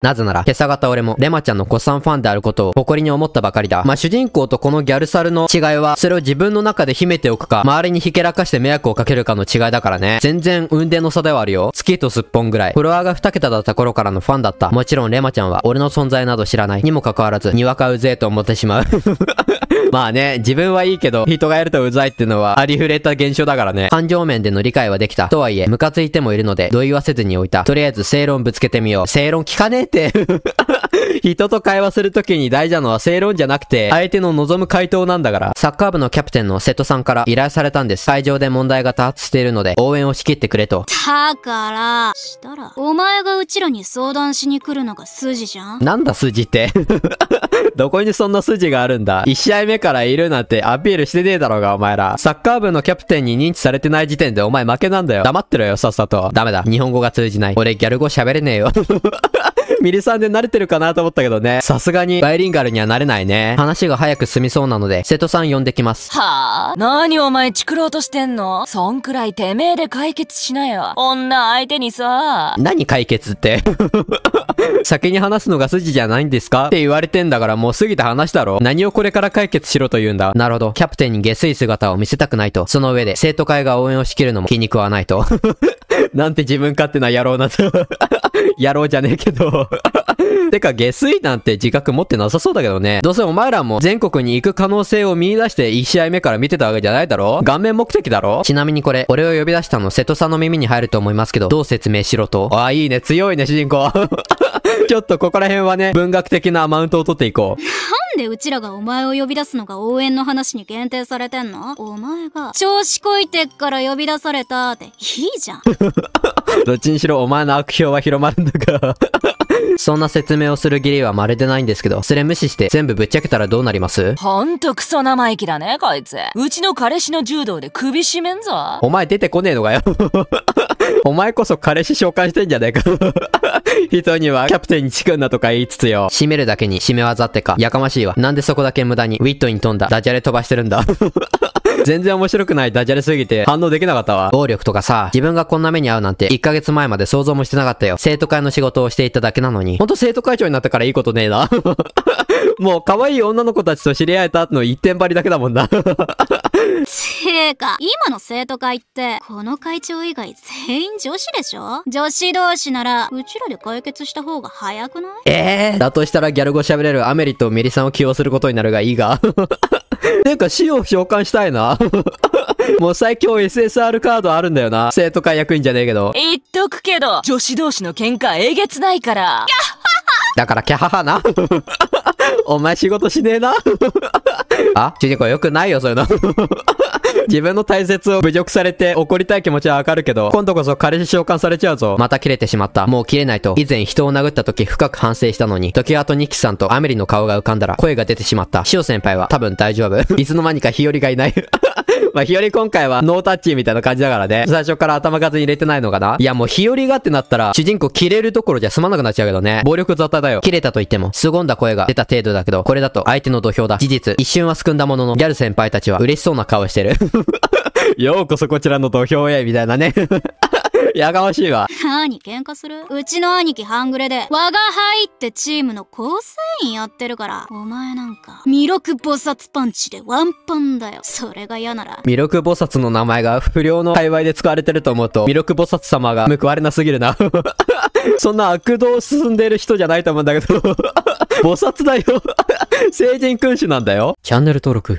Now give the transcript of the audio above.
なぜなら、今朝方俺も、レマちゃんの子さんファンであることを誇りに思ったばかりだ。まあ、主人公とこのギャルサルの違いは、それを自分の中で秘めておくか、周りにひけらかして迷惑をかけるかの違いだからね。全然、運転の差ではあるよ。月とすっぽんぐらい。フォロワーが2桁だった頃からのファンだった。もちろん、レマちゃんは、俺の存在など知らない。にもかかわらず、にわかうぜえと思ってしまう。まあね、自分はいいけど、人がやるとうざいってのは、ありふれた現象だからね。感情面での理解はできた。とはいえ、ムカついてもいるので、同意はせずに置いた。とりあえず正論ぶつけてみよう。正論聞かねえって。人と会話するときに大事なのは正論じゃなくて、相手の望む回答なんだから。サッカー部のキャプテンの瀬戸さんから依頼されたんです。会場で問題が多発しているので、応援を仕切ってくれと。だから、したら、お前がうちらに相談しに来るのが筋じゃんなんだ筋って。どこにそんな筋があるんだ ?1 試合目からいるなんてアピールしてねえだろうが、お前ら。サッカー部のキャプテンに認知されてない時点でお前負けなんだよ。黙ってろよ、さっさと。ダメだ。日本語が通じない。俺ギャル語喋れねえよ。ミリさんで慣れてるかなと思ったけどね。さすがに、バイリンガルにはなれないね。話が早く済みそうなので、瀬戸さん呼んできます。はあ、何お前チクろうとしてんのそんくらいてめえで解決しなよ。女相手にさ。何解決って 先に話すのが筋じゃないんですかって言われてんだからもう過ぎた話だろ。何をこれから解決しろと言うんだ。なるほど。キャプテンに下水姿を見せたくないと。その上で生徒会が応援をしきるのも気に食わないと。なんて自分勝手な野郎なと。野郎じゃねえけど。てか、下水なんて自覚持ってなさそうだけどね。どうせお前らも全国に行く可能性を見出して1試合目から見てたわけじゃないだろ顔面目的だろちなみにこれ、俺を呼び出したの瀬戸さんの耳に入ると思いますけど、どう説明しろと。ああ、いいね。強いね、主人公。ちょっとここら辺はね、文学的なマウントを取っていこう。でうちらがお前を呼び出すのが応援の話に限定されてんのお前が、調子こいてっから呼び出されたって、いいじゃん。どっちにしろお前の悪評は広まるんだから そんな説明をする義理はまるでないんですけど、それ無視して全部ぶっちゃけたらどうなりますほんとクソ生意気だね、こいつ。うちの彼氏の柔道で首絞めんぞ。お前出てこねえのかよ お前こそ彼氏紹介してんじゃねえか 人にはキャプテンに近んだとか言いつつよ。締めるだけに締め技ってか、やかましいわ。なんでそこだけ無駄に、ウィットに飛んだ、ダジャレ飛ばしてるんだ。全然面白くないダジャレすぎて反応できなかったわ。暴力とかさ、自分がこんな目に遭うなんて1ヶ月前まで想像もしてなかったよ。生徒会の仕事をしていただけなのに。ほんと生徒会長になったからいいことねえな。もう可愛い女の子たちと知り合えた後の一点張りだけだもんな。てか、今の生徒会って、この会長以外全員女子でしょ女子同士なら、うちらで解決した方が早くないええー、だとしたらギャル語喋れるアメリとメリさんを起用することになるがいいが。なんか、死を召喚したいな。もう最強 SSR カードあるんだよな。生徒会役員じゃねえけど。言っとくけど、女子同士の喧嘩えげつないから。だから、キャハハな。お前仕事しねえな。あ主人公よくないよ、そういうの。自分の大切を侮辱されて怒りたい気持ちはわかるけど、今度こそ彼氏召喚されちゃうぞ。また切れてしまった。もう切れないと、以前人を殴った時深く反省したのに、時はとニキさんとアメリの顔が浮かんだら声が出てしまった。シオ先輩は多分大丈夫。いつの間にか日和がいない。まあ、日和今回はノータッチみたいな感じだからね。最初から頭数入れてないのかないや、もう日和がってなったら、主人公切れるところじゃ済まなくなっちゃうけどね。暴力沙汰だよ。切れたと言っても、凄んだ声が出た程度だけど、これだと相手の土俵だ。事実、一瞬はすくんだものの、ギャル先輩たちは嬉しそうな顔してる ようこそこちらの土俵へ、みたいなね やかましいわ。何喧嘩するうちの兄貴半グレで、我が輩ってチームの構成員やってるから、お前なんか、弥勒菩薩パンチでワンパンだよ。それが嫌なら。弥勒菩薩の名前が不良の界隈で使われてると思うと、弥勒菩薩様が報われなすぎるな。そんな悪道を進んでる人じゃないと思うんだけど菩薩だよ 聖人君主なんだよ。チャンネル登録。